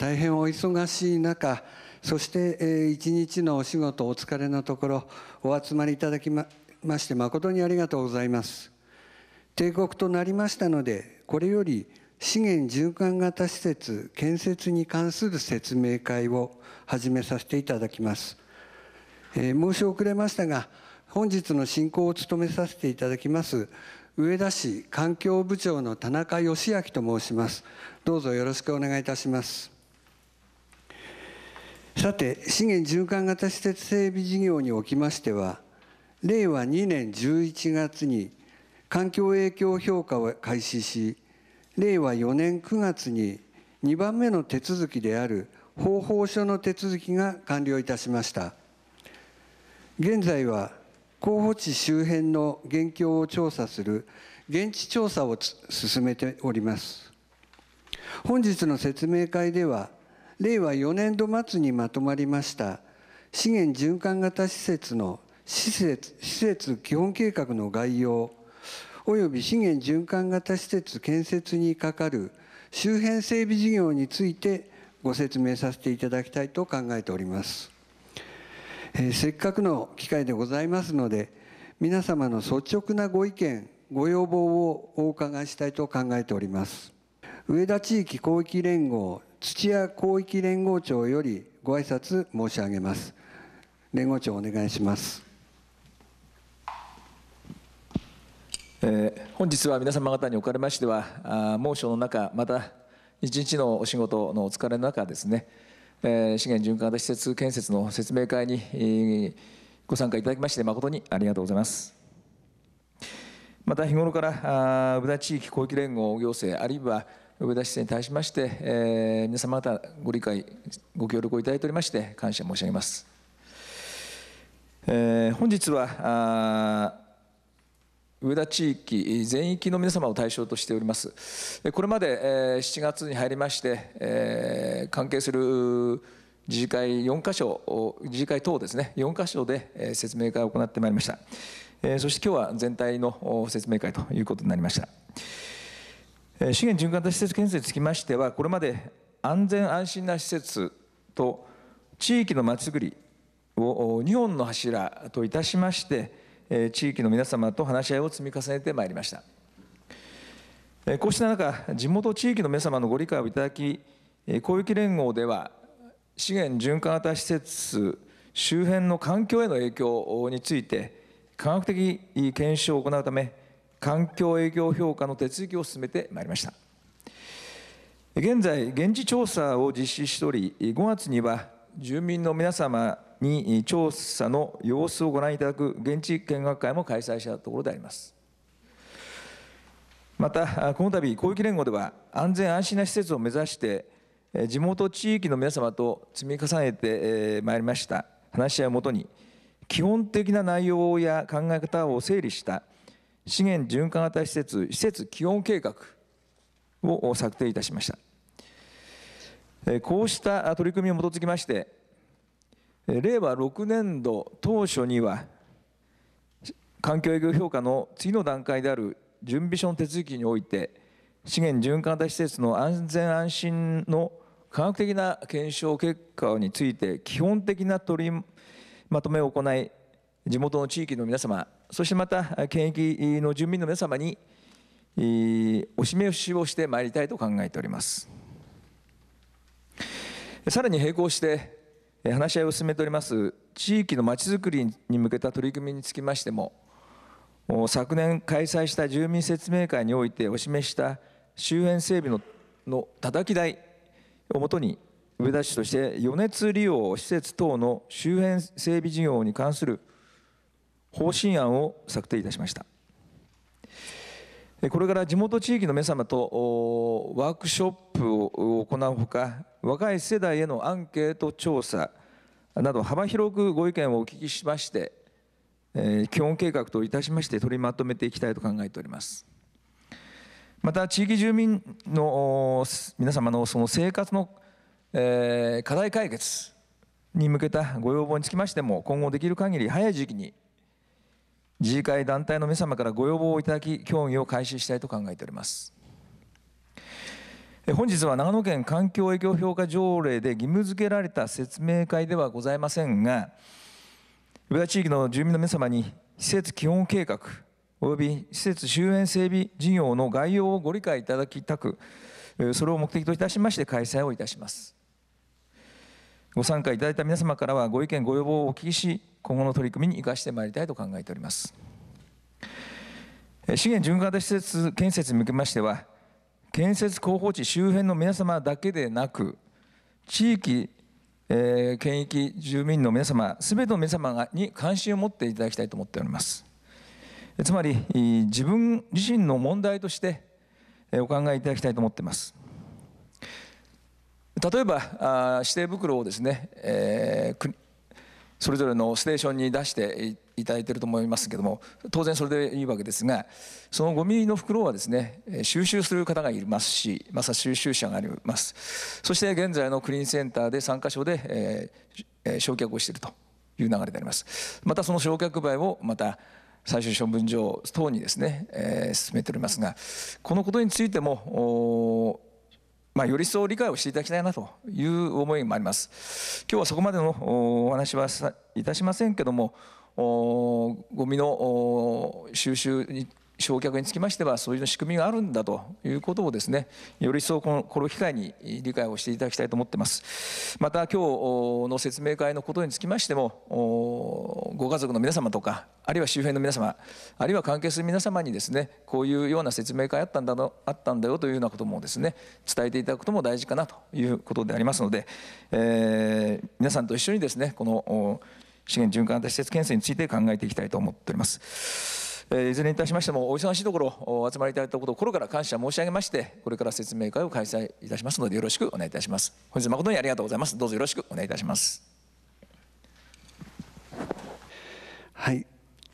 大変お忙しい中そして一日のお仕事お疲れのところお集まりいただきまして誠にありがとうございます帝国となりましたのでこれより資源循環型施設建設に関する説明会を始めさせていただきます、えー、申し遅れましたが本日の進行を務めさせていただきます上田市環境部長の田中義明と申しますどうぞよろしくお願いいたしますさて資源循環型施設整備事業におきましては令和2年11月に環境影響評価を開始し令和4年9月に2番目の手続きである方法書の手続きが完了いたしました現在は候補地周辺の現況を調査する現地調査を進めております本日の説明会では令和4年度末にまとまりました資源循環型施設の施設施設基本計画の概要および資源循環型施設建設に係る周辺整備事業についてご説明させていただきたいと考えております、えー、せっかくの機会でございますので皆様の率直なご意見ご要望をお伺いしたいと考えております上田地域広域連合土屋広域連合長よりご挨拶申し上げます連合長お願いしますえー、本日は皆様方におかれましてはあ猛暑の中また一日のお仕事のお疲れの中ですね、えー、資源循環型施設建設の説明会に、えー、ご参加いただきまして誠にありがとうございますまた日頃から宇部田地域広域連合行政あるいは上田市政に対しまして、えー、皆様方ご理解、ご協力をいただいておりまして、感謝申し上げます。えー、本日は上田地域全域の皆様を対象としております。これまで、えー、7月に入りまして、えー、関係する自治会4カ所、自治会等ですね、4カ所で、えー、説明会を行ってまいりました。そして今日は全体の説明会ということになりました。資源循環型施設建設につきましてはこれまで安全安心な施設と地域のまちづくりを2本の柱といたしまして地域の皆様と話し合いを積み重ねてまいりましたこうした中地元地域の皆様のご理解をいただき広域連合では資源循環型施設周辺の環境への影響について科学的検証を行うため環境営業評価の手続きを進めてまいりました現在現地調査を実施しており5月には住民の皆様に調査の様子をご覧いただく現地見学会も開催したところでありますまたこの度広域連合では安全安心な施設を目指して地元地域の皆様と積み重ねてまいりました話し合いをもとに基本的な内容や考え方を整理した資源循環型施設施設基本計画を策定いたしましたこうした取り組みに基づきまして令和6年度当初には環境営業評価の次の段階である準備書の手続きにおいて資源循環型施設の安全安心の科学的な検証結果について基本的な取りまとめを行い地元の地域の皆様そしてまた県域の住民の皆様にお示しをしてまいりたいと考えておりますさらに並行して話し合いを進めております地域のまちづくりに向けた取り組みにつきましても昨年開催した住民説明会においてお示した周辺整備ののたたき台をもとに上田市として余熱利用施設等の周辺整備事業に関する方針案を策定いたしましたこれから地元地域の皆様とワークショップを行うほか若い世代へのアンケート調査など幅広くご意見をお聞きしまして基本計画といたしまして取りまとめていきたいと考えておりますまた地域住民の皆様のその生活の課題解決に向けたご要望につきましても今後できる限り早い時期に自治会団体の皆様からご要望をいただき協議を開始したいと考えております本日は長野県環境影響評価条例で義務付けられた説明会ではございませんが上田地域の住民の皆様に施設基本計画及び施設周辺整備事業の概要をご理解いただきたくそれを目的といたしまして開催をいたしますご参加いただいた皆様からはご意見ご要望をお聞きし今後の取り組みに生かしてまいりたいと考えております資源循環型施設建設に向けましては建設候補地周辺の皆様だけでなく地域、えー、県域住民の皆様すべての皆様に関心を持っていただきたいと思っておりますつまり自分自身の問題としてお考えいただきたいと思っています例えば指定袋をですね、えー、それぞれのステーションに出していただいていると思いますけども当然それでいいわけですがそのゴミの袋はですね収集する方がいますしまさ収集者がありますそして現在のクリーンセンターで3カ所で、えー、焼却をしているという流れでありますまたその焼却灰をまた最終処分場等にですね、えー、進めておりますがこのことについてもまあ、より一層理解をしていただきたいなという思いもあります。今日はそこまでのお話はいたしませんけども、ゴミの収集に焼却につきましてはそういう仕組みがあるんだということをですねより一層このこの機会に理解をしていただきたいと思ってますまた今日の説明会のことにつきましてもご家族の皆様とかあるいは周辺の皆様あるいは関係する皆様にですねこういうような説明会あったんだのあったんだよというようなこともですね伝えていただくことも大事かなということでありますので、えー、皆さんと一緒にですねこの資源循環型施設建設について考えていきたいと思っております。いずれにいたしましてもお忙しいところお集まりいただいたことを心から感謝申し上げましてこれから説明会を開催いたしますのでよろしくお願いいたします本日誠にありがとうございますどうぞよろしくお願いいたしますはい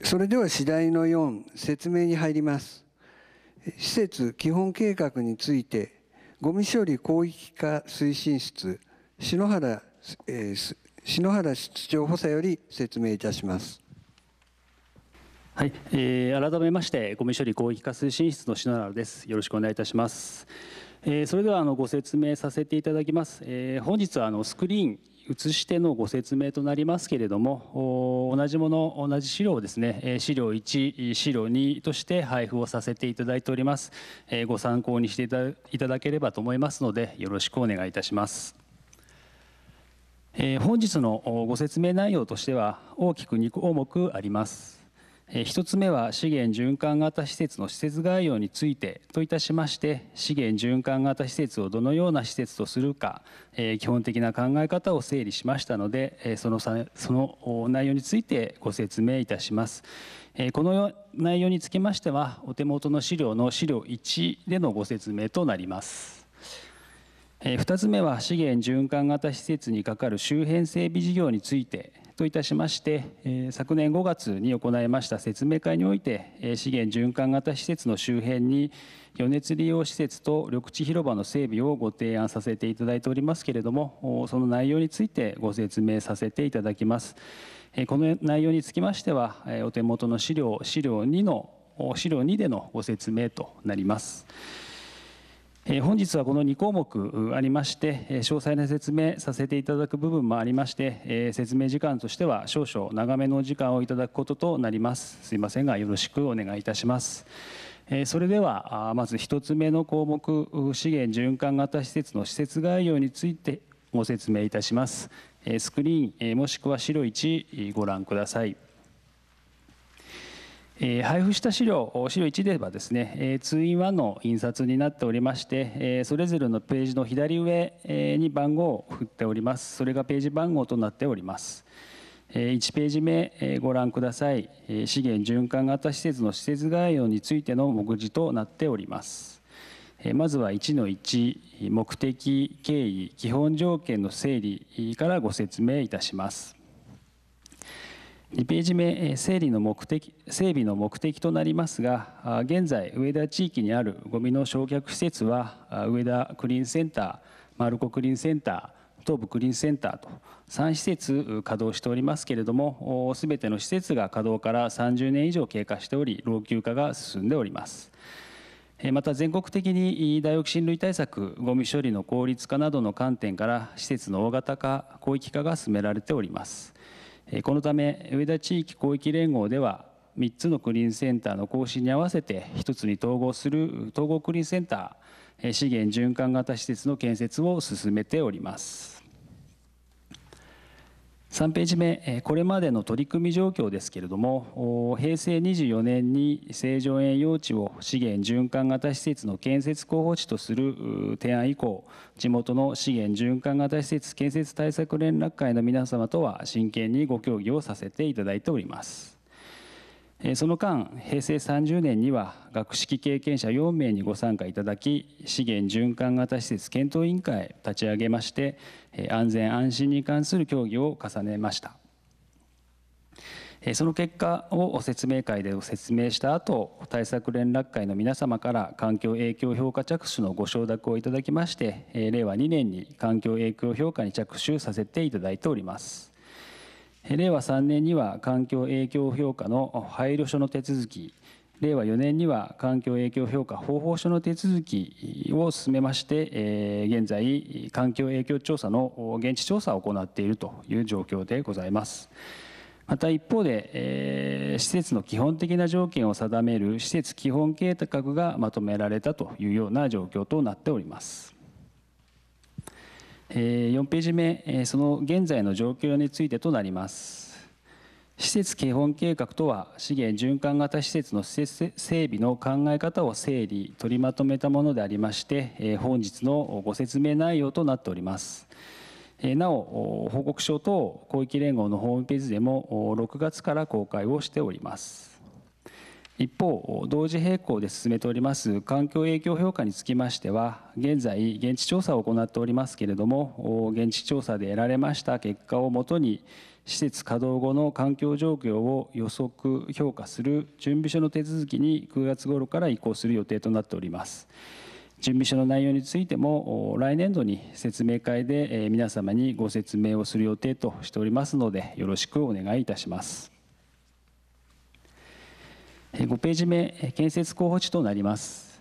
それでは次第の4説明に入ります施設基本計画についてごみ処理広域化推進室篠原、えー、篠原室長補佐より説明いたしますはい、えー、改めましてゴミ処理広域化推進室の篠原です。よろしくお願いいたします。えー、それではあのご説明させていただきます。えー、本日はあのスクリーン映してのご説明となりますけれども同じもの同じ資料をですね資料1資料2として配布をさせていただいておりますご参考にしていただければと思いますのでよろしくお願いいたします本日のご説明内容としては大きく2項目あります1つ目は資源循環型施設の施設概要についてといたしまして資源循環型施設をどのような施設とするか基本的な考え方を整理しましたのでそのその内容についてご説明いたします。この内容につきましてはお手元の資料の資料1でのご説明となります。2つ目は資源循環型施設に係る周辺整備事業についてといたしまして、昨年5月に行いました説明会において、資源循環型施設の周辺に、余熱利用施設と緑地広場の整備をご提案させていただいておりますけれども、その内容についてご説明させていただきます。この内容につきましては、お手元の資料、資料2の、資料2でのご説明となります。本日はこの2項目ありまして、詳細な説明させていただく部分もありまして、説明時間としては少々長めの時間をいただくこととなります。すいませんが、よろしくお願いいたします。それでは、まず1つ目の項目、資源循環型施設の施設概要についてご説明いたします。スクリーン、もしくは白1、ご覧ください。え配布した資料資料1ではですね、えー、2in1 の印刷になっておりまして、えそれぞれのページの左上に番号を振っておりますそれがページ番号となっております1ページ目ご覧ください資源循環型施設の施設概要についての目次となっておりますまずは1 1目的経緯基本条件の整理からご説明いたします2ページ目整理の目的整備の目的となりますが現在上田地域にあるごみの焼却施設は上田クリーンセンター丸子クリーンセンター東部クリーンセンターと3施設稼働しておりますけれどもすべての施設が稼働から30年以上経過しており老朽化が進んでおりますまた全国的に大浴浸類対策ごみ処理の効率化などの観点から施設の大型化広域化が進められておりますこのため上田地域広域連合では3つのクリーンセンターの更新に合わせて1つに統合する統合クリーンセンター資源循環型施設の建設を進めております。3ページ目、これまでの取り組み状況ですけれども、平成24年に成城園用地を資源循環型施設の建設候補地とする提案以降、地元の資源循環型施設建設対策連絡会の皆様とは真剣にご協議をさせていただいております。その間、平成30年には学識経験者4名にご参加いただき、資源循環型施設検討委員会立ち上げまして、安全安心に関する協議を重ねました。その結果を説明会で説明した後、対策連絡会の皆様から環境影響評価着手のご承諾をいただきまして、令和2年に環境影響評価に着手させていただいております。令和3年には環境影響評価の配慮書の手続き、令和4年には環境影響評価方法書の手続きを進めまして、現在、環境影響調査の現地調査を行っているという状況でございます。また一方で、え施設の基本的な条件を定める施設基本計画がまとめられたというような状況となっております。4ページ目、その現在の状況についてとなります。施設基本計画とは資源循環型施設の施設整備の考え方を整理取りまとめたものでありまして本日のご説明内容となっておりますなお報告書等広域連合のホームページでも6月から公開をしております一方、同時並行で進めております環境影響評価につきましては、現在、現地調査を行っておりますけれども、現地調査で得られました結果をもとに、施設稼働後の環境状況を予測、評価する準備書の手続きに9月頃から移行する予定となっております。準備書の内容についても、来年度に説明会で皆様にご説明をする予定としておりますので、よろしくお願いいたします。5ページ目、建設候補地となります。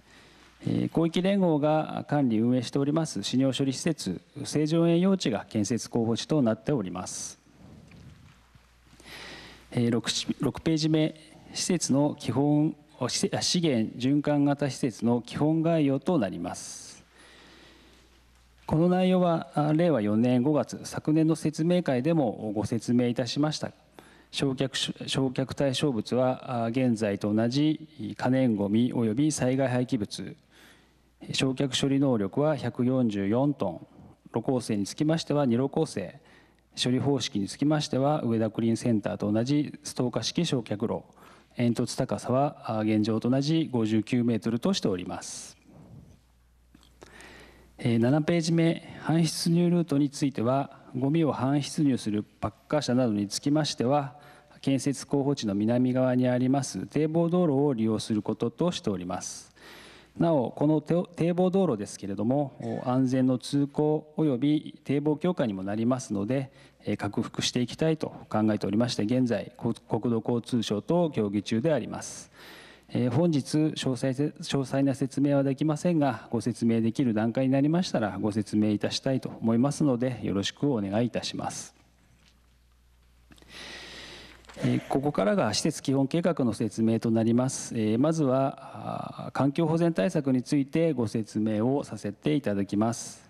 広域連合が管理運営しております資料処理施設正城園用地が建設候補地となっております 6, 6ページ目施設の基本資源循環型施設の基本概要となりますこの内容は令和4年5月昨年の説明会でもご説明いたしました焼却焼却対象物は現在と同じ可燃ごみ及び災害廃棄物焼却処理能力は144トン炉構成につきましては2炉構成処理方式につきましては上田クリーンセンターと同じストーカ式焼却炉煙突高さは現状と同じ59メートルとしております7ページ目搬出入ルートについてはゴミを搬出入するパッカー車などにつきましては建設候補地の南側にあります堤防道路を利用することとしておりますなおこの堤防道路ですけれども安全の通行及び堤防強化にもなりますので克服していきたいと考えておりまして現在国土交通省と協議中であります本日詳細詳細な説明はできませんがご説明できる段階になりましたらご説明いたしたいと思いますのでよろしくお願いいたしますここからが施設基本計画の説明となります。まずは環境保全対策についてご説明をさせていただきます。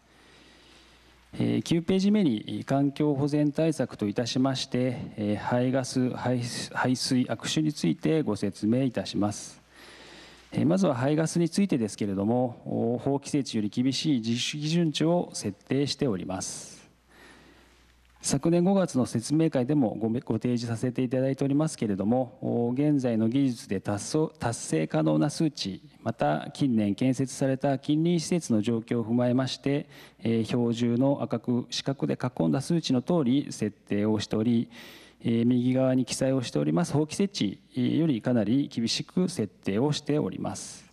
9ページ目に環境保全対策といたしまして排ガス排水悪臭についてご説明いたします。まずは排ガスについてですけれども法規制値より厳しい実施基準値を設定しております。昨年5月の説明会でもごご提示させていただいておりますけれども現在の技術で達成可能な数値また近年建設された近隣施設の状況を踏まえまして、え標準の赤く四角で囲んだ数値の通り設定をしており、え右側に記載をしております法規設置よりかなり厳しく設定をしております。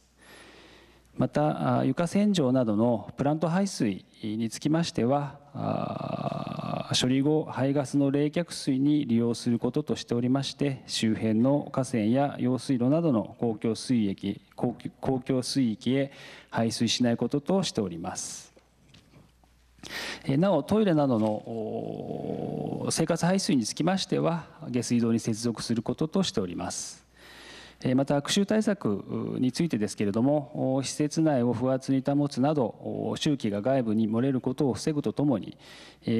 また床洗浄などのプラント排水につきましては処理後排ガスの冷却水に利用することとしておりまして周辺の河川や用水路などの公共水域公共水域へ排水しないこととしておりますなおトイレなどの生活排水につきましては下水道に接続することとしておりますまた、悪臭対策についてですけれども、施設内を不圧に保つなど、周期が外部に漏れることを防ぐとともに、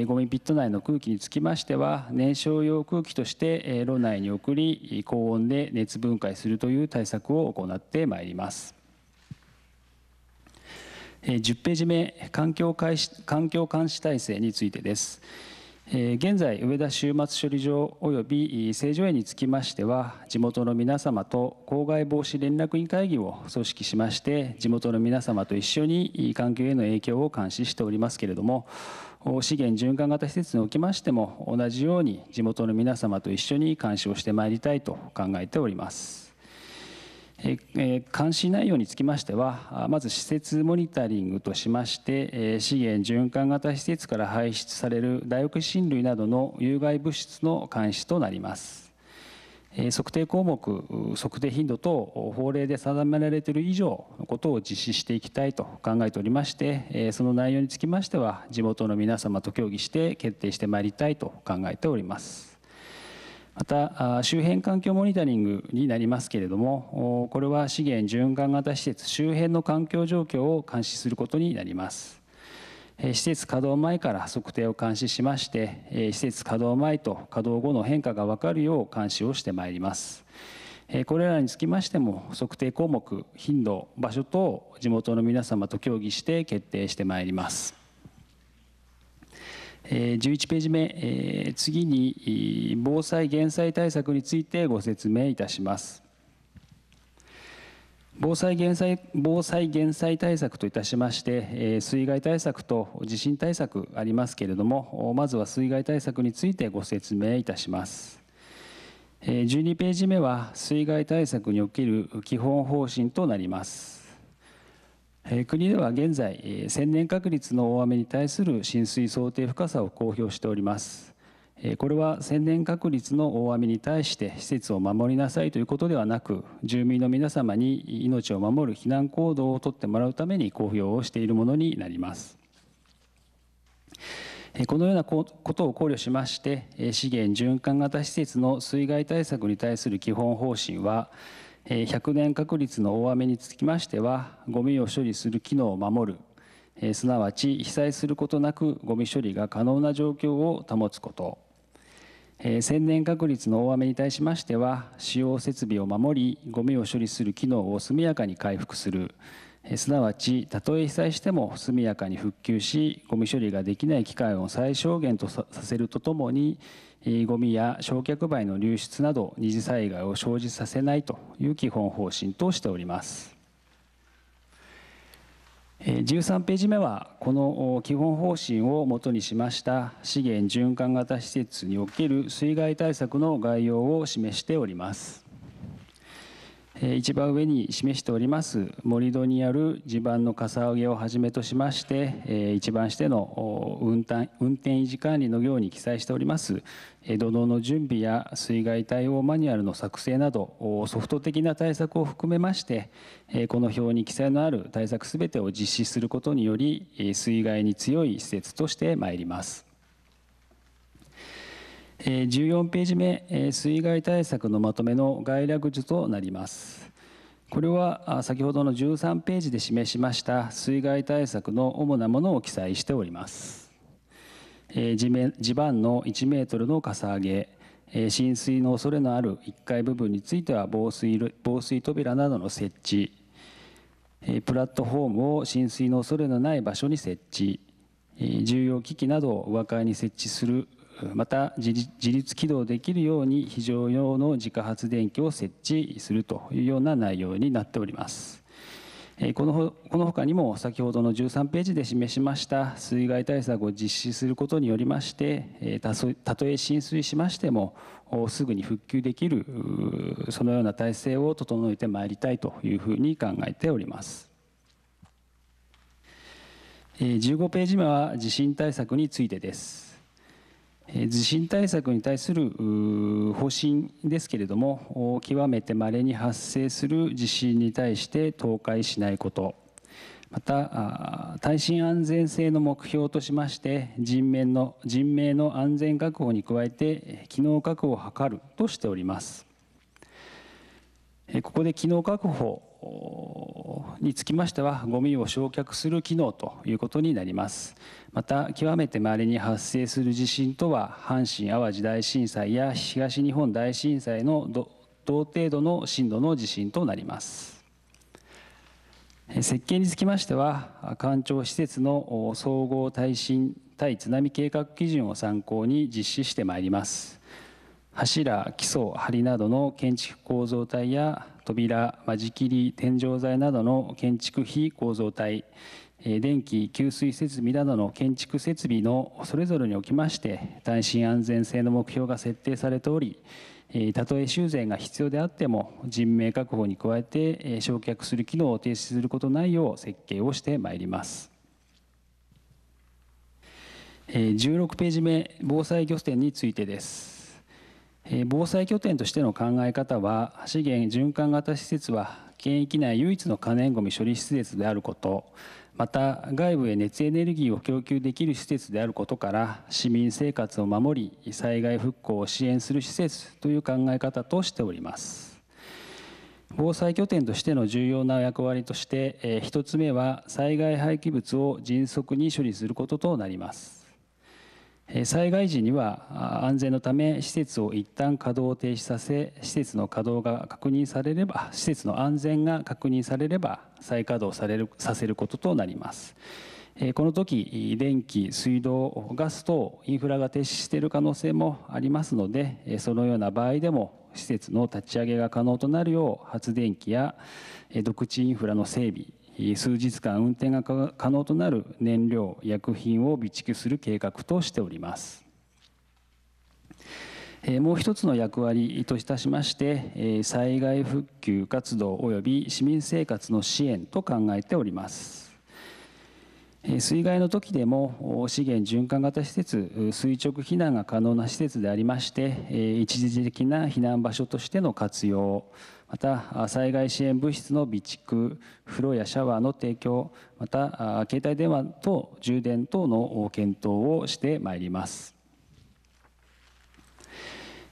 ゴミピット内の空気につきましては、燃焼用空気として炉内に送り、高温で熱分解するという対策を行ってまいります。10ページ目環境環境監視体制についてです。現在上田終末処理場及び成城園につきましては地元の皆様と公害防止連絡委員会議を組織しまして地元の皆様と一緒に環境への影響を監視しておりますけれども資源循環型施設におきましても同じように地元の皆様と一緒に監視をしてまいりたいと考えております。監視内容につきましては、まず施設モニタリングとしまして、資源循環型施設から排出されるダイオキシン類などの有害物質の監視となります。測定項目、測定頻度等、法令で定められている以上のことを実施していきたいと考えておりまして、その内容につきましては、地元の皆様と協議して決定してまいりたいと考えております。また周辺環境モニタリングになりますけれどもこれは資源循環型施設周辺の環境状況を監視することになります施設稼働前から測定を監視しまして施設稼働前と稼働後の変化が分かるよう監視をしてまいりますこれらにつきましても測定項目頻度場所等地元の皆様と協議して決定してまいります11ページ目、次に防災・減災対策についてご説明いたします。防災・減災防災減災対策といたしまして、水害対策と地震対策ありますけれども、まずは水害対策についてご説明いたします。12ページ目は、水害対策における基本方針となります。国では現在千年確率の大雨に対する浸水想定深さを公表しておりますこれは千年確率の大雨に対して施設を守りなさいということではなく住民の皆様に命を守る避難行動をとってもらうために公表をしているものになりますこのようなことを考慮しまして資源循環型施設の水害対策に対する基本方針は100年確率の大雨につきましてはごみを処理する機能を守るすなわち被災することなくごみ処理が可能な状況を保つこと1000年確率の大雨に対しましては使用設備を守りごみを処理する機能を速やかに回復するすなわちたとえ被災しても速やかに復旧しごみ処理ができない機会を最小限とさせるとともにゴミや焼却灰の流出など二次災害を生じさせないという基本方針としております。13ページ目はこの基本方針をもとにしました資源循環型施設における水害対策の概要を示しております。一番上に示しております盛土にある地盤のかさ上げをはじめとしまして一番下の運転維持管理の業に記載しております土のの準備や水害対応マニュアルの作成などソフト的な対策を含めましてこの表に記載のある対策すべてを実施することにより水害に強い施設としてまいります。14ページ目、水害対策のまとめの概略図となります。これは先ほどの13ページで示しました水害対策の主なものを記載しております。地面地盤の1メートルのかさ上げ、浸水の恐れのある1階部分については防水防水扉などの設置、プラットフォームを浸水の恐れのない場所に設置、重要機器などを上階に設置するまた自立起動できるように非常用の自家発電機を設置するというような内容になっております。このこのにも先ほどの13ページで示しました水害対策を実施することによりましてたとえ浸水しましてもすぐに復旧できるそのような体制を整えてまいりたいというふうに考えております。15ページ目は地震対策についてです。地震対策に対する方針ですけれども極めてまれに発生する地震に対して倒壊しないことまた耐震安全性の目標としまして人面の人命の安全確保に加えて機能確保を図るとしておりますここで機能確保につきましては、ゴミを焼却する機能ということになります。また、極めて稀に発生する地震とは、阪神・淡路大震災や東日本大震災の同程度の震度の地震となります。設計につきましては、官庁施設の総合耐震対津波計画基準を参考に実施してまいります。柱、基礎、梁などの建築構造体や扉、間仕切り、天井材などの建築費構造体、電気、給水設備などの建築設備のそれぞれにおきまして、耐震安全性の目標が設定されており、たとえ修繕が必要であっても、人命確保に加えて、焼却する機能を停止することないよう設計をしてまいります。16ページ目、防災拠点についてです。防災拠点としての考え方は資源循環型施設は県域内唯一の可燃ごみ処理施設であることまた外部へ熱エネルギーを供給できる施設であることから市民生活を守り災害復興を支援する施設という考え方としております防災拠点としての重要な役割として1つ目は災害廃棄物を迅速に処理することとなります災害時には安全のため施設を一旦稼働を停止させ施設の稼働が確認されれば施設の安全が確認されれば再稼働されるさせることとなりますこの時電気水道ガス等インフラが停止している可能性もありますのでそのような場合でも施設の立ち上げが可能となるよう発電機や独地インフラの整備数日間運転が可能となる燃料薬品を備蓄する計画としておりますもう一つの役割といたしまして災害復旧活動及び市民生活の支援と考えております水害の時でも資源循環型施設垂直避難が可能な施設でありまして一時的な避難場所としての活用また災害支援物質の備蓄風呂やシャワーの提供また携帯電話等充電等の検討をしてまいります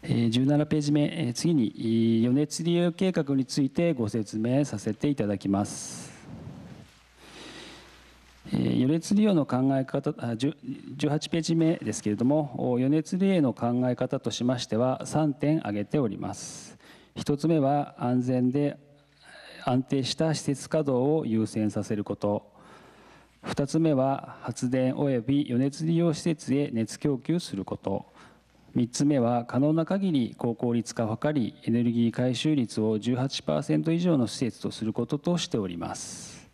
17ページ目次に余熱利用計画についてご説明させていただきます余熱利用の考え方18ページ目ですけれども余熱利用の考え方としましては3点挙げております1つ目は安全で安定した施設稼働を優先させること2つ目は発電及び余熱利用施設へ熱供給すること3つ目は可能な限り高効率化を図りエネルギー回収率を18%以上の施設とすることとしております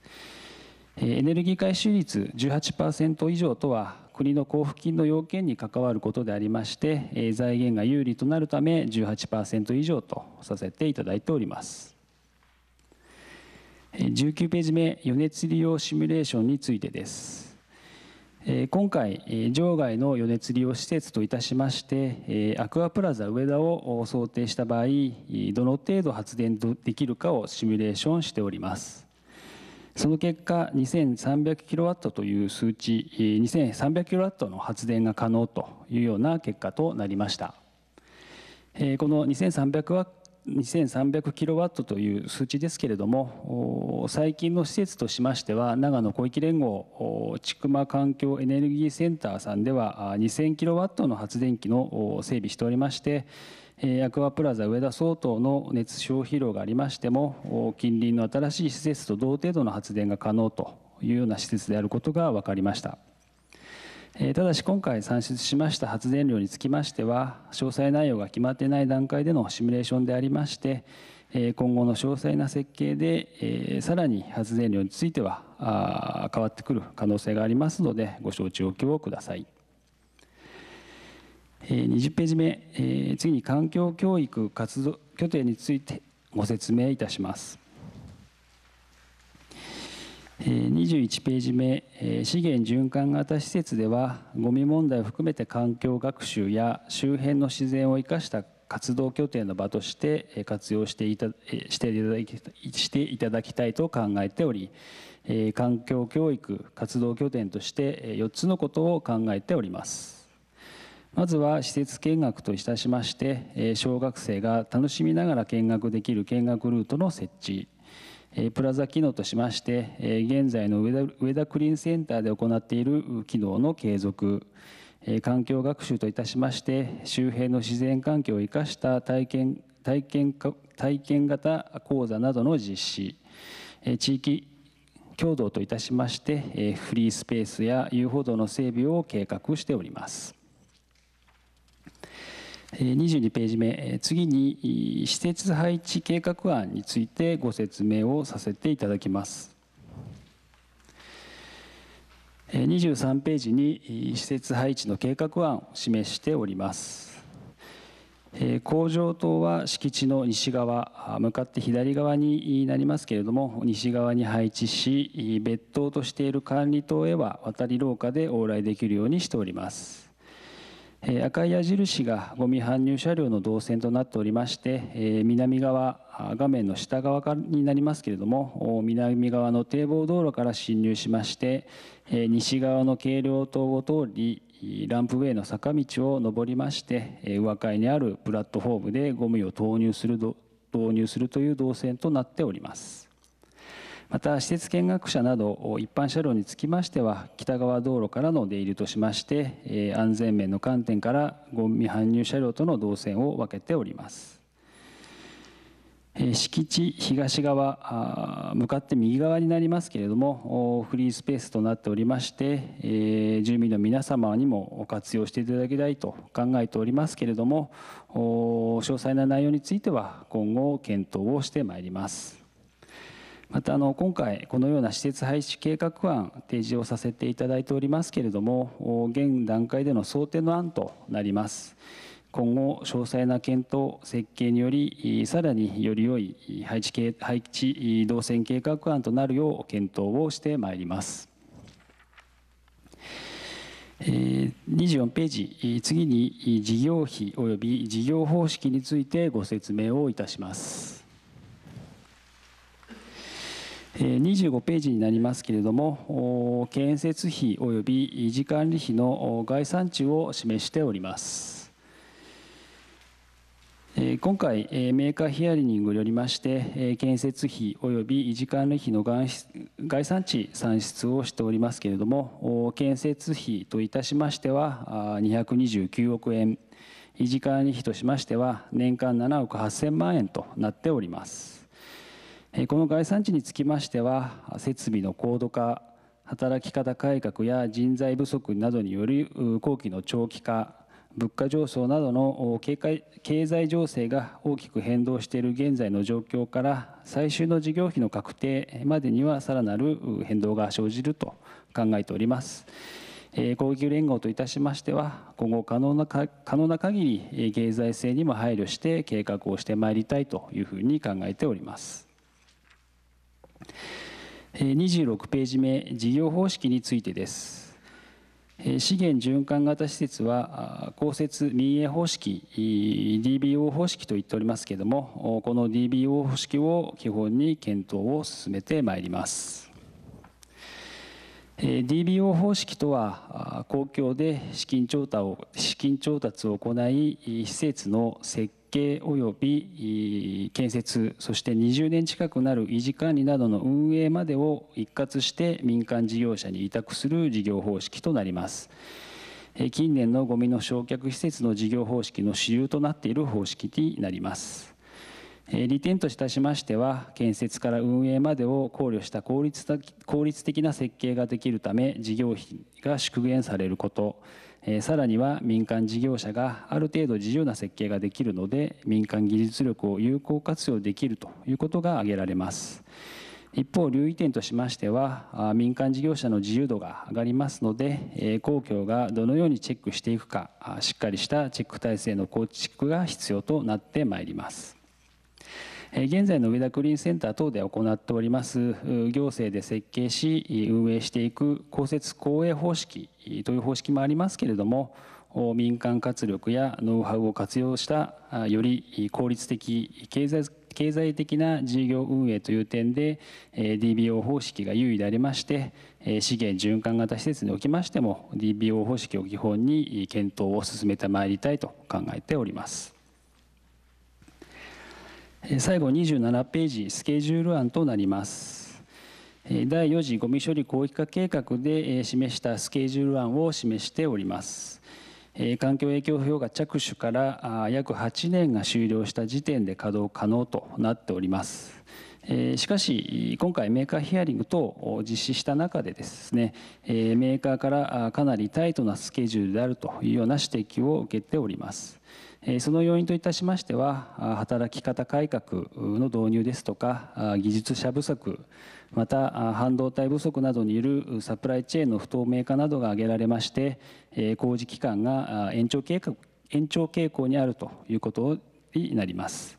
エネルギー回収率18%以上とは国の交付金の要件に関わることでありまして、え財源が有利となるため18%以上とさせていただいております。19ページ目、余熱利用シミュレーションについてです。今回、場外の余熱利用施設といたしまして、アクアプラザ上田を想定した場合、どの程度発電できるかをシミュレーションしております。その結果、2300キロワットという数値、2300キロワットの発電が可能というような結果となりました。この2300ワ2300キロワットという数値ですけれども最近の施設としましては長野小域連合千曲環境エネルギーセンターさんでは2000キロワットの発電機の整備しておりましてアクアプラザ上田相当の熱消費量がありましても近隣の新しい施設と同程度の発電が可能というような施設であることが分かりましたただし今回算出しました発電量につきましては詳細内容が決まっていない段階でのシミュレーションでありまして今後の詳細な設計でさらに発電量については変わってくる可能性がありますのでご承知おきをください。20ページ目、え次に環境教育活動拠点についてご説明いたします。21ページ目資源循環型施設ではごみ問題を含めて環境学習や周辺の自然を生かした活動拠点の場として活用していたしていただきしていただきたいと考えており環境教育活動拠点として4つのことを考えております。まずは施設見学といたしまして小学生が楽しみながら見学できる見学ルートの設置プラザ機能としまして現在の上田クリーンセンターで行っている機能の継続環境学習といたしまして周辺の自然環境を生かした体験体験体験型講座などの実施地域共同といたしましてフリースペースや遊歩道の整備を計画しております。22ページ目次に施設配置計画案についてご説明をさせていただきます23ページに施設配置の計画案を示しております工場棟は敷地の西側向かって左側になりますけれども西側に配置し別棟としている管理棟へは渡り廊下で往来できるようにしております赤い矢印がごみ搬入車両の動線となっておりまして、南側、画面の下側になりますけれども、南側の堤防道路から進入しまして、西側の軽量棟を通り、ランプウェイの坂道を上りまして、上階にあるプラットフォームでゴミを投入する導入するという動線となっております。また施設見学者など一般車両につきましては北側道路からの出入りとしまして安全面の観点からゴミ搬入車両との動線を分けております敷地東側向かって右側になりますけれどもフリースペースとなっておりまして住民の皆様にも活用していただきたいと考えておりますけれども詳細な内容については今後検討をしてまいります。またあの今回このような施設廃止計画案提示をさせていただいておりますけれども現段階での想定の案となります今後詳細な検討設計によりさらにより良い配置配置動線計画案となるよう検討をしてまいります24ページ次に事業費及び事業方式についてご説明をいたします25ページになりますけれども建設費及び維持管理費の概算値を示しております今回メーカーヒアリングによりまして建設費及び維持管理費の概算値算出をしておりますけれども建設費といたしましては229億円維持管理費としましては年間7億8000万円となっておりますこの概算値につきましては設備の高度化働き方改革や人材不足などによる後期の長期化物価上昇などの経済情勢が大きく変動している現在の状況から最終の事業費の確定までにはさらなる変動が生じると考えております。攻撃連合といたしましては今後可能な可能な限り経済性にも配慮して計画をしてまいりたいというふうに考えております。26ページ目事業方式についてです資源循環型施設は公設民営方式 DBO 方式と言っておりますけれどもこの DBO 方式を基本に検討を進めてまいります DBO 方式とは公共で資金調達を資金調達を行い施設の設計及び建設そして20年近くなる維持管理などの運営までを一括して民間事業者に委託する事業方式となります近年のゴミの焼却施設の事業方式の主流となっている方式になります利点といたしましては建設から運営までを考慮した効率的な設計ができるため事業費が縮減されることえさらには民間事業者がある程度自由な設計ができるので民間技術力を有効活用できるということが挙げられます一方留意点としましては民間事業者の自由度が上がりますので公共がどのようにチェックしていくかしっかりしたチェック体制の構築が必要となってまいります現在の上田クリーンセンター等で行っております行政で設計し運営していく公設公営方式という方式もありますけれども民間活力やノウハウを活用したより効率的経済経済的な事業運営という点で DBO 方式が優位でありまして資源循環型施設におきましても DBO 方式を基本に検討を進めてまいりたいと考えております。最後27ページスケジュール案となります第4次ごみ処理広域化計画で示したスケジュール案を示しております環境影響評価着手から約8年が終了した時点で稼働可能となっておりますしかし今回メーカーヒアリング等を実施した中でですねメーカーからかなりタイトなスケジュールであるというような指摘を受けておりますその要因といたしましては、働き方改革の導入ですとか、技術者不足、また半導体不足などによるサプライチェーンの不透明化などが挙げられまして、工事期間が延長計画延長傾向にあるということになります。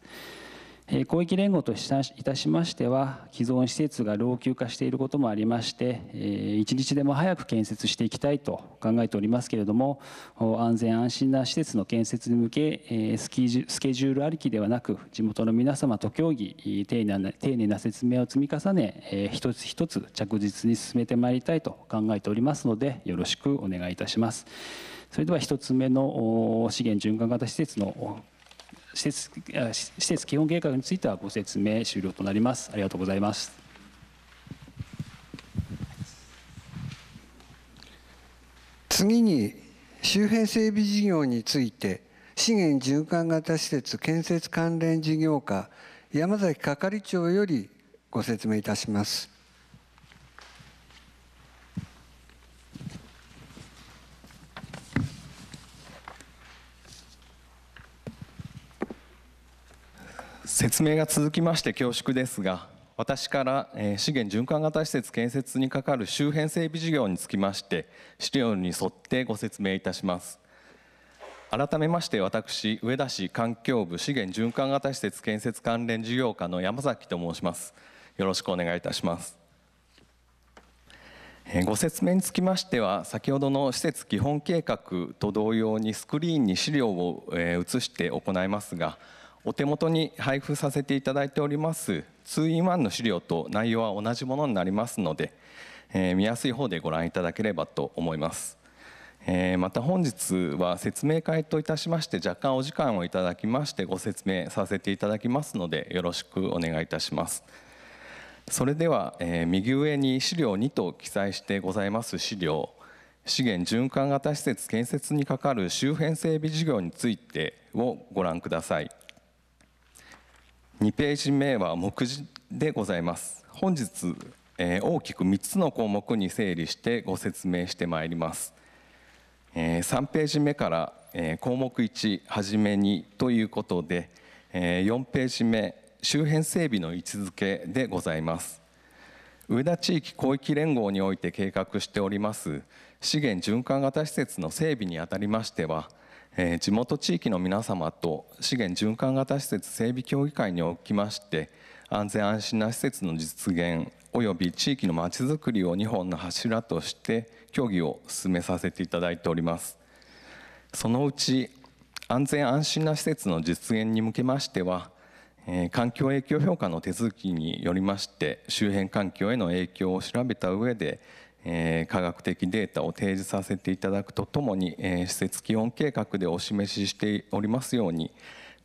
広域連合といたしましては、既存施設が老朽化していることもありまして、一日でも早く建設していきたいと考えておりますけれども、安全安心な施設の建設に向け、スケジュールありきではなく、地元の皆様と協議、丁寧な丁寧な説明を積み重ね、一つ一つ着実に進めてまいりたいと考えておりますので、よろしくお願いいたします。それでは一つ目の資源循環型施設の施設施設基本計画についてはご説明終了となります。ありがとうございます。次に周辺整備事業について資源循環型施設建設関連事業課山崎係長よりご説明いたします。説明が続きまして恐縮ですが私から、え資源循環型施設建設に係る周辺整備事業につきまして資料に沿ってご説明いたします改めまして私上田市環境部資源循環型施設建設関連事業課の山崎と申しますよろしくお願いいたしますご説明につきましては先ほどの施設基本計画と同様にスクリーンに資料を映して行いますがお手元に配布させていただいております 2in1 の資料と内容は同じものになりますので、えー、見やすい方でご覧いただければと思います。えー、また本日は説明会といたしまして若干お時間をいただきましてご説明させていただきますのでよろしくお願いいたします。それでは、えー、右上に資料2と記載してございます資料資源循環型施設建設に係る周辺整備事業についてをご覧ください。2ページ目は目次でございます本日、えー、大きく3つの項目に整理してご説明してまいります、えー、3ページ目から、えー、項目1はじめにということで、えー、4ページ目周辺整備の位置づけでございます上田地域広域連合において計画しております資源循環型施設の整備にあたりましてはえ地元地域の皆様と資源循環型施設整備協議会におきまして安全安心な施設の実現および地域のまちづくりを日本の柱として協議を進めさせていただいておりますそのうち安全安心な施設の実現に向けましては、え環境影響評価の手続きによりまして周辺環境への影響を調べた上でえ科学的データを提示させていただくとともに、え施設基本計画でお示ししておりますように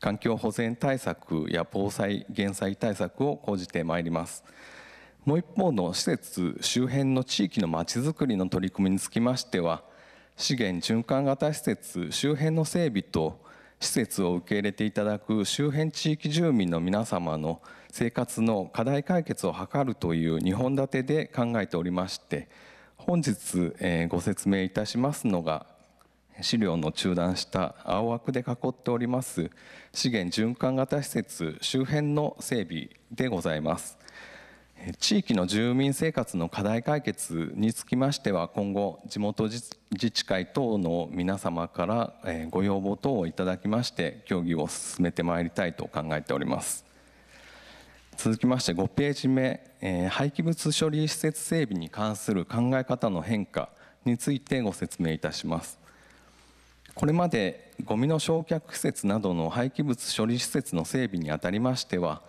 環境保全対策や防災減災対策を講じてまいります。もう一方の施設周辺の地域のまちづくりの取り組みにつきましては資源循環型施設周辺の整備と施設を受け入れていただく周辺地域住民の皆様の生活の課題解決を図るという2本立てで考えておりまして本日、えご説明いたしますのが資料の中断した青枠で囲っております資源循環型施設周辺の整備でございます。地域の住民生活の課題解決につきましては今後地元自治会等の皆様からご要望等をいただきまして協議を進めてまいりたいと考えております続きまして5ページ目、えー、廃棄物処理施設整備に関する考え方の変化についてご説明いたしますこれまでゴミの焼却施設などの廃棄物処理施設の整備にあたりましては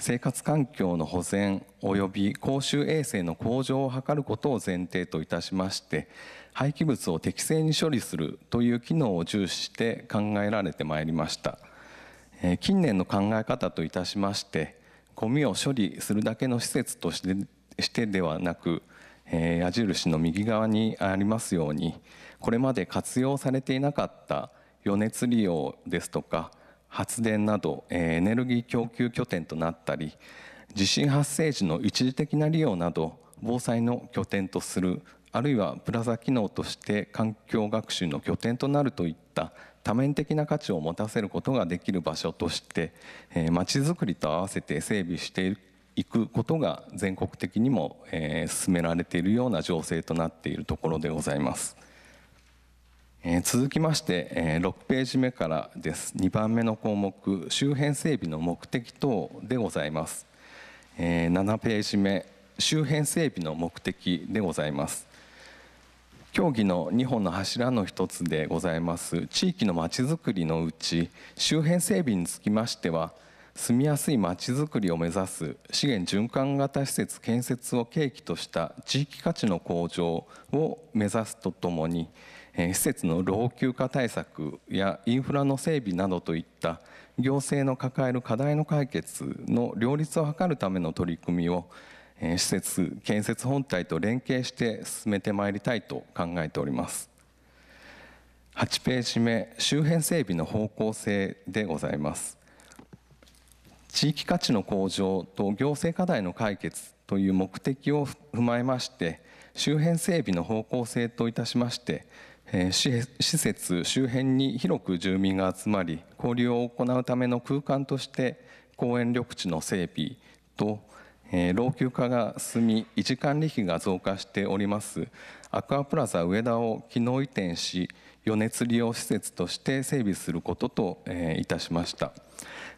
生活環境の保全及び公衆衛生の向上を図ることを前提といたしまして廃棄物を適正に処理するという機能を重視して考えられてまいりました近年の考え方といたしましてゴミを処理するだけの施設としてではなく矢印の右側にありますようにこれまで活用されていなかった余熱利用ですとか発電などエネルギー供給拠点となったり地震発生時の一時的な利用など防災の拠点とするあるいはプラザ機能として環境学習の拠点となるといった多面的な価値を持たせることができる場所としてまち、えー、づくりと合わせて整備していくことが全国的にも、えー、進められているような情勢となっているところでございます。えー、続きまして、えー、6ページ目からです2番目の項目周辺整備の目的等でございます、えー、7ページ目周辺整備の目的でございます協議の2本の柱の一つでございます地域のまちづくりのうち周辺整備につきましては住みやすいまちづくりを目指す資源循環型施設建設を契機とした地域価値の向上を目指すとともに施設の老朽化対策やインフラの整備などといった行政の抱える課題の解決の両立を図るための取り組みを施設建設本体と連携して進めてまいりたいと考えております8ページ目周辺整備の方向性でございます地域価値の向上と行政課題の解決という目的を踏まえまして周辺整備の方向性といたしましてえ施設周辺に広く住民が集まり交流を行うための空間として公園緑地の整備と、え老朽化が進み維持管理費が増加しておりますアクアプラザ上田を機能移転し余熱利用施設として整備することと、えいたしました。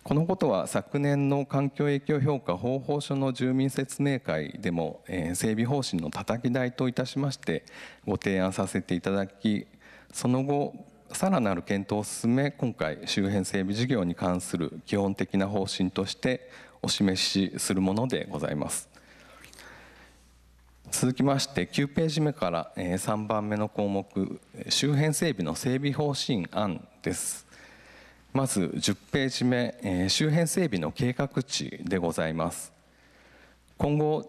このことは昨年の環境影響評価方法書の住民説明会でも、え整備方針のたたき台といたしましてご提案させていただきその後さらなる検討を進め今回周辺整備事業に関する基本的な方針としてお示しするものでございます続きまして9ページ目から3番目の項目周辺整備の整備方針案ですまず10ページ目、周辺整備の計画値でございます今後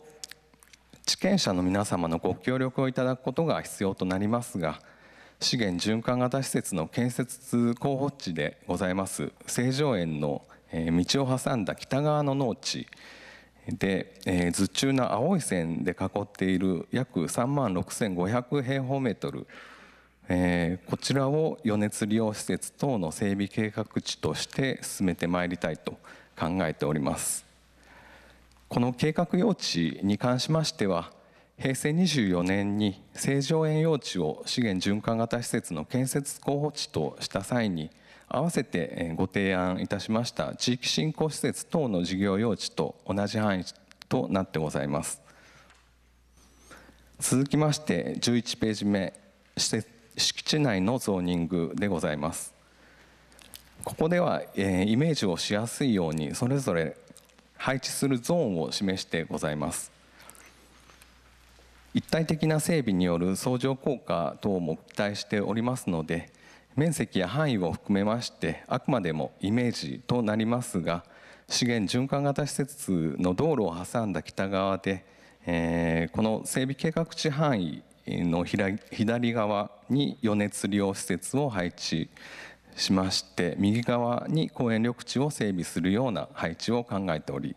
地権者の皆様のご協力をいただくことが必要となりますが資源循環型施設の建設候補地でございます成城園の道を挟んだ北側の農地で、図中の青い線で囲っている約3万6500平方メートルえー、こちらを余熱利用施設等の整備計画地として進めてまいりたいと考えておりますこの計画用地に関しましては平成24年に成城園用地を資源循環型施設の建設候補地とした際に合わせてご提案いたしました地域振興施設等の事業用地と同じ範囲となってございます続きまして11ページ目施設敷地内のゾーニングでございますここでは、えー、イメージをしやすいようにそれぞれ配置するゾーンを示してございます一体的な整備による相乗効果等も期待しておりますので面積や範囲を含めましてあくまでもイメージとなりますが資源循環型施設の道路を挟んだ北側で、えー、この整備計画地範囲の左側に余熱利用施設を配置しまして右側に公園緑地を整備するような配置を考えており、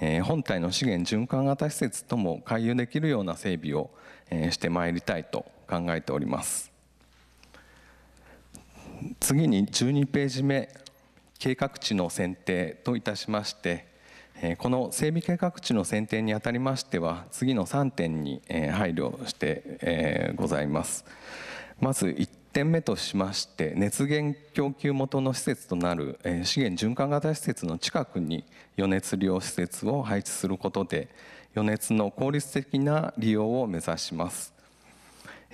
え本体の資源循環型施設とも回遊できるような整備を、えしてまいりたいと考えております次に12ページ目計画地の選定といたしましてこの整備計画地の選定にあたりましては次の3点に配慮してございます。まず1点目としまして熱源供給元の施設となる資源循環型施設の近くに余熱利用施設を配置することで余熱の効率的な利用を目指します。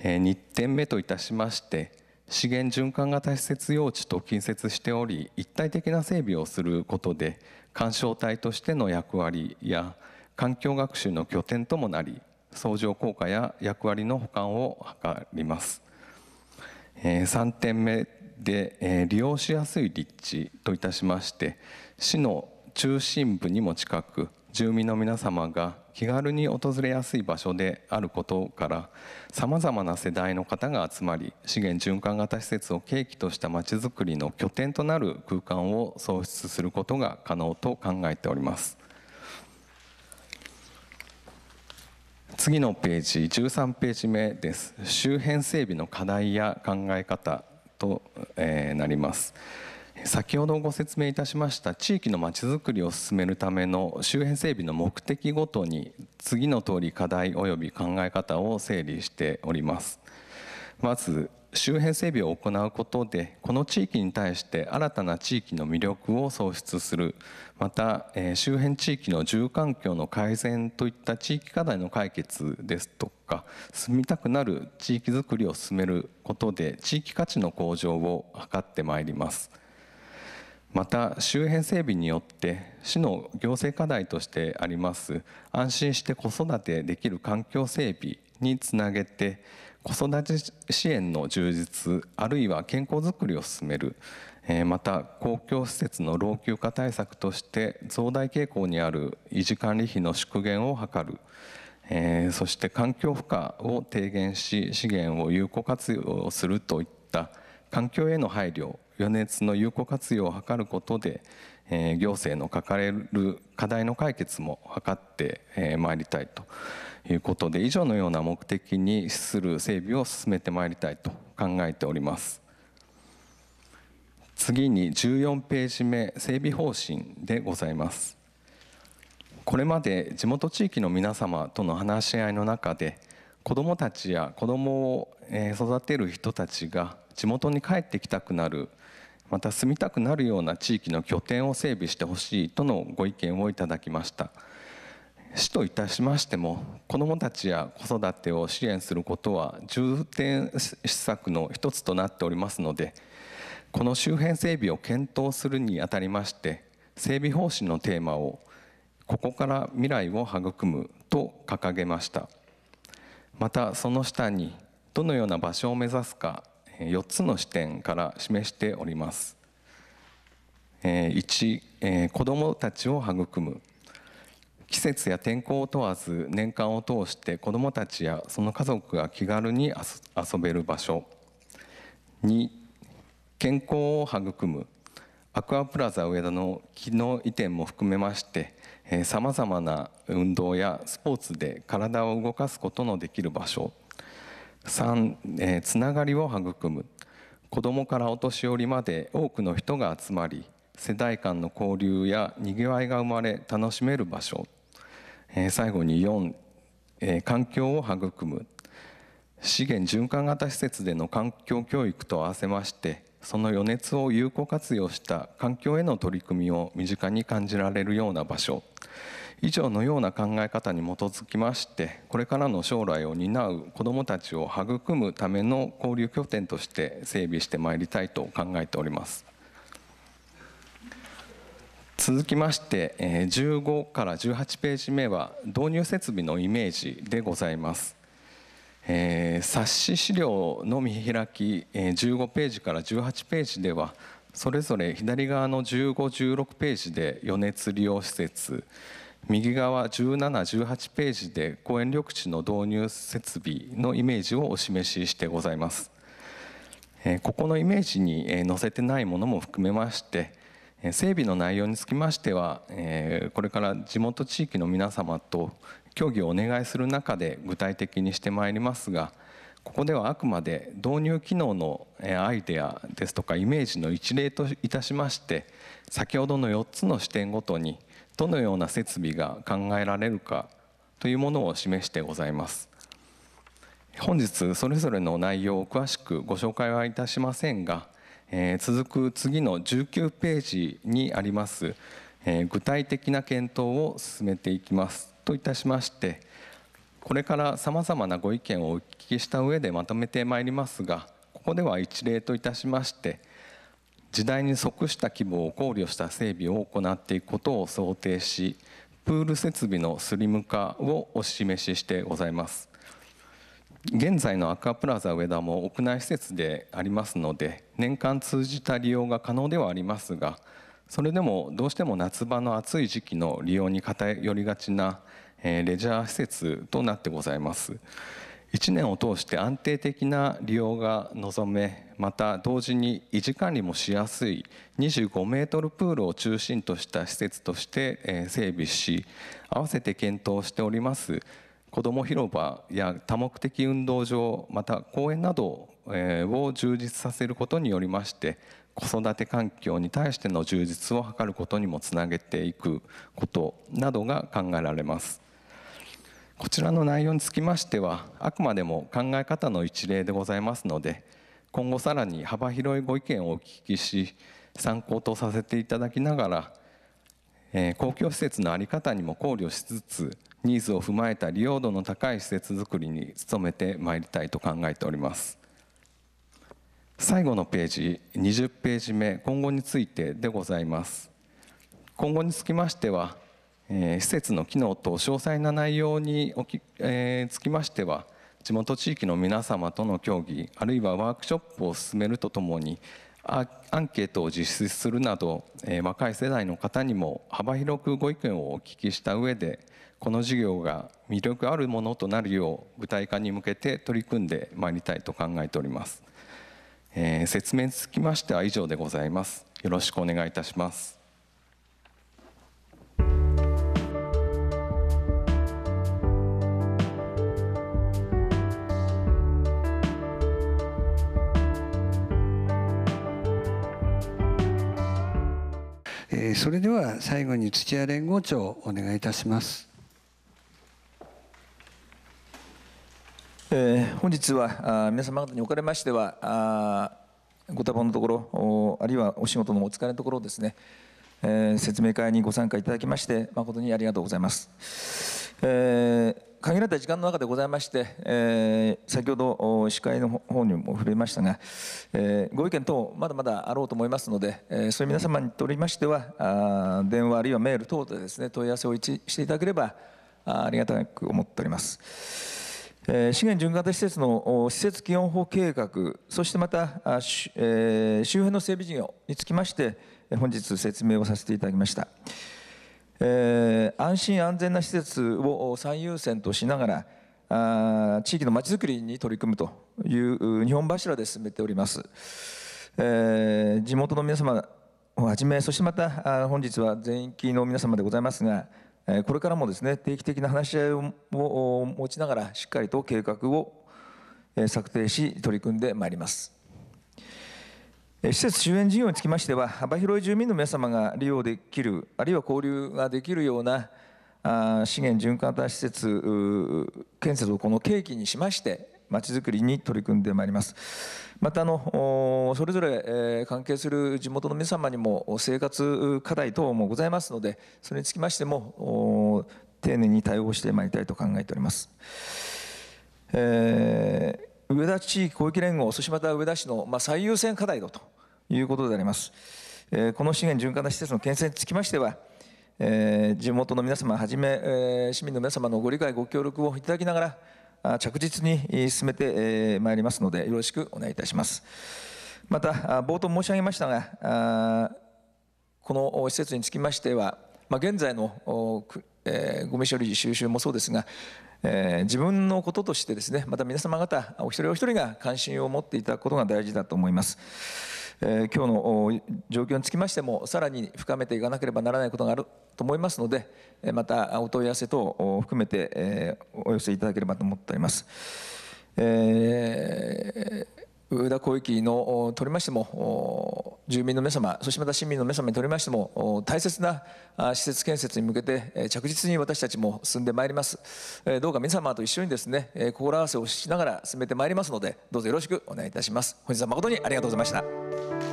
2点目といたしまして資源循環型施設用地と近接しており一体的な整備をすることで鑑賞体としての役割や環境学習の拠点ともなり相乗効果や役割の補完を図ります、え3点目で、え利用しやすい立地といたしまして市の中心部にも近く住民の皆様が気軽に訪れやすい場所であることからさまざまな世代の方が集まり資源循環型施設を契機としたまちづくりの拠点となる空間を創出することが可能と考えております。次のページ13ページ目です周辺整備の課題や考え方と、えー、なります。先ほどご説明いたしました地域のまちづくりを進めるための周辺整備の目的ごとに次のとおり課題及び考え方を整理しておりますまず周辺整備を行うことでこの地域に対して新たな地域の魅力を創出するまた、え周辺地域の住環境の改善といった地域課題の解決ですとか住みたくなる地域づくりを進めることで地域価値の向上を図ってまいります。また周辺整備によって市の行政課題としてあります安心して子育てできる環境整備につなげて子育て支援の充実あるいは健康づくりを進めるまた公共施設の老朽化対策として増大傾向にある維持管理費の縮減を図るそして環境負荷を低減し資源を有効活用するといった環境への配慮余熱の有効活用を図ることで、えー、行政の抱える課題の解決も図ってま、えー、いりたいということで以上のような目的に資する整備を進めてまいりたいと考えております。次に14ページ目整備方針でございます。これまで地元地域の皆様との話し合いの中で子どもたちや子どもをえ育てる人たちが地元に帰ってきたくなるまた住みたくなるような地域の拠点を整備してほしいとのご意見をいただきました市といたしましても子どもたちや子育てを支援することは重点施策の一つとなっておりますのでこの周辺整備を検討するにあたりまして整備方針のテーマを「ここから未来を育む」と掲げましたまたその下にどのような場所を目指すか4つの視点から示しております。1子どもたちを育む季節や天候を問わず年間を通して子どもたちやその家族が気軽に遊べる場所2健康を育むアクアプラザ上田の機能移転も含めましてさまざまな運動やスポーツで体を動かすことのできる場所3、えー、つながりを育む子どもからお年寄りまで多くの人が集まり世代間の交流やにぎわいが生まれ楽しめる場所、えー、最後に4、えー、環境を育む資源循環型施設での環境教育と合わせましてその余熱を有効活用した環境への取り組みを身近に感じられるような場所以上のような考え方に基づきましてこれからの将来を担う子どもたちを育むための交流拠点として整備してまいりたいと考えております続きまして15から18ページ目は導入設備のイメージでございますえー、冊子資料の見開き、15ページから18ページではそれぞれ左側の1516ページで「余熱利用施設」右側1718ページで公園緑地の導入設備のイメージをお示ししてございます。ここのイメージに載せてないものも含めまして整備の内容につきましてはこれから地元地域の皆様と協議をお願いする中で具体的にしてまいりますがここではあくまで導入機能のアイデアですとかイメージの一例といたしまして先ほどの4つの視点ごとに「どのような設備が考えられるかというものを示してございます本日それぞれの内容を詳しくご紹介はいたしませんが、えー、続く次の19ページにあります、えー、具体的な検討を進めていきますといたしましてこれからさまざまなご意見をお聞きした上でまとめてまいりますがここでは一例といたしまして時代に即した規模を考慮した整備を行っていくことを想定しプール設備のスリム化をお示ししてございます現在のアクアプラザ上田も屋内施設でありますので年間通じた利用が可能ではありますがそれでもどうしても夏場の暑い時期の利用に偏りがちなレジャー施設となってございます。1年を通して安定的な利用が望めまた同時に維持管理もしやすい25メートルプールを中心とした施設として整備し合わせて検討しております子ども広場や多目的運動場また公園などを充実させることによりまして子育て環境に対しての充実を図ることにもつなげていくことなどが考えられます。こちらの内容につきましてはあくまでも考え方の一例でございますので今後さらに幅広いご意見をお聞きし参考とさせていただきながら、えー、公共施設の在り方にも考慮しつつニーズを踏まえた利用度の高い施設づくりに努めてまいりたいと考えております最後のページ20ページ目今後についてでございます今後につきましてはえ施設の機能と詳細な内容におき、えー、つきましては地元地域の皆様との協議あるいはワークショップを進めるとともにアンケートを実施するなど、えー、若い世代の方にも幅広くご意見をお聞きした上でこの事業が魅力あるものとなるよう具体化に向けて取り組んでまいりたいと考えております、えー、説明につきましては以上でございますよろしくお願いいたしますー、それでは最後に土屋連合長お願いいたします。えー、本日はあ皆様方におかれましてはあご多忙のところあるいはお仕事のお疲れのところですね、えー、説明会にご参加いただきまして誠にありがとうございます。えー限られた時間の中でございまして、えー、先ほど司会の方にも触れましたが、えー、ご意見等まだまだあろうと思いますので、えー、そういう皆様にとりましてはあ電話あるいはメール等でですね問い合わせをしていただければありがたく思っております。え資源循環型施設の施設基本法計画そしてまた、え周辺の整備事業につきまして本日説明をさせていただきました。えー、安心安全な施設を最優先としながらあ地域のまちづくりに取り組むという日本柱で進めております、えー、地元の皆様をはじめそしてまた本日は全域の皆様でございますがこれからもですね定期的な話し合いを持ちながらしっかりと計画を策定し取り組んでまいります。施設周辺事業につきましては幅広い住民の皆様が利用できるあるいは交流ができるような資源循環型施設建設をこの契機にしましてまちづくりに取り組んでまいりますまたあのそれぞれ関係する地元の皆様にも生活課題等もございますのでそれにつきましても丁寧に対応してまいりたいと考えております、えー上田地域広域連合そしてまた上田市の、ま最優先課題だということであります、えこの資源循環の施設の建設につきましては、え地元の皆様はじめ、市民の皆様のご理解ご協力をいただきながら着実に進めてまいりますのでよろしくお願いいたしますまた冒頭申し上げましたがこの施設につきましては、ま現在のえー、ごみ処理収集もそうですが、えー、自分のこととしてですねまた皆様方お一人お一人が関心を持っていただくことが大事だと思います、えー、今日の状況につきましてもさらに深めていかなければならないことがあると思いますのでまたお問い合わせ等を含めて、えー、お寄せいただければと思っております、えー上田広域のとりましても住民の皆様そしてまた市民の皆様にとりましても大切な施設建設に向けて着実に私たちも進んでまいりますどうか皆様と一緒にですね心合わせをしながら進めてまいりますのでどうぞよろしくお願いいたします本日は誠にありがとうございました